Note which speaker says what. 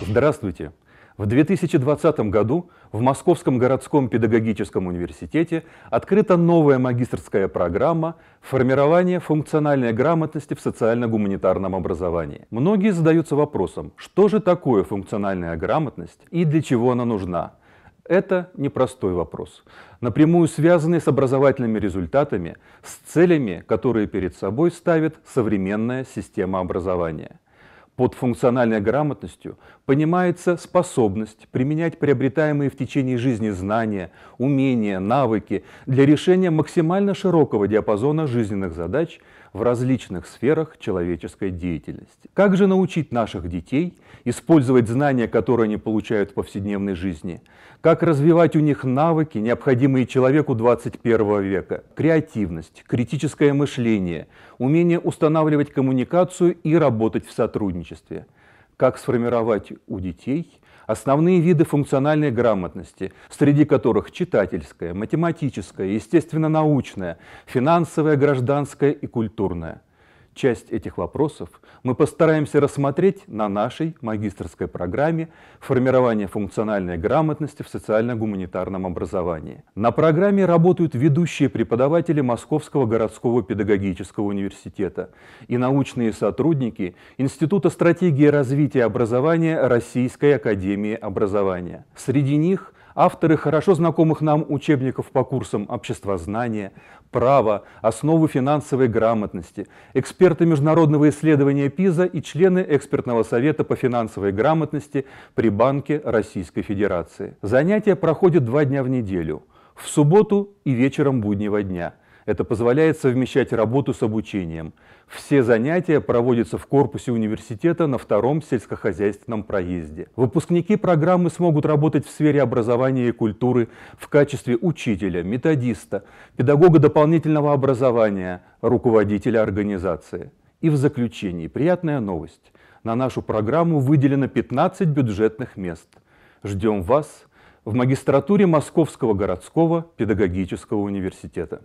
Speaker 1: Здравствуйте! В 2020 году в Московском городском педагогическом университете открыта новая магистрская программа «Формирование функциональной грамотности в социально-гуманитарном образовании». Многие задаются вопросом, что же такое функциональная грамотность и для чего она нужна? Это непростой вопрос, напрямую связанный с образовательными результатами, с целями, которые перед собой ставит современная система образования – под функциональной грамотностью понимается способность применять приобретаемые в течение жизни знания, умения, навыки для решения максимально широкого диапазона жизненных задач – в различных сферах человеческой деятельности. Как же научить наших детей использовать знания, которые они получают в повседневной жизни? Как развивать у них навыки, необходимые человеку 21 века? Креативность, критическое мышление, умение устанавливать коммуникацию и работать в сотрудничестве – как сформировать у детей основные виды функциональной грамотности, среди которых читательская, математическая, естественно-научная, финансовая, гражданская и культурная – Часть этих вопросов мы постараемся рассмотреть на нашей магистрской программе «Формирование функциональной грамотности в социально-гуманитарном образовании». На программе работают ведущие преподаватели Московского городского педагогического университета и научные сотрудники Института стратегии развития образования Российской академии образования. Среди них Авторы хорошо знакомых нам учебников по курсам обществознания, права, основы финансовой грамотности, эксперты международного исследования ПИЗа и члены экспертного совета по финансовой грамотности при Банке Российской Федерации. Занятия проходят два дня в неделю, в субботу и вечером буднего дня – это позволяет совмещать работу с обучением. Все занятия проводятся в корпусе университета на втором сельскохозяйственном проезде. Выпускники программы смогут работать в сфере образования и культуры в качестве учителя, методиста, педагога дополнительного образования, руководителя организации. И в заключении приятная новость. На нашу программу выделено 15 бюджетных мест. Ждем вас в магистратуре Московского городского педагогического университета.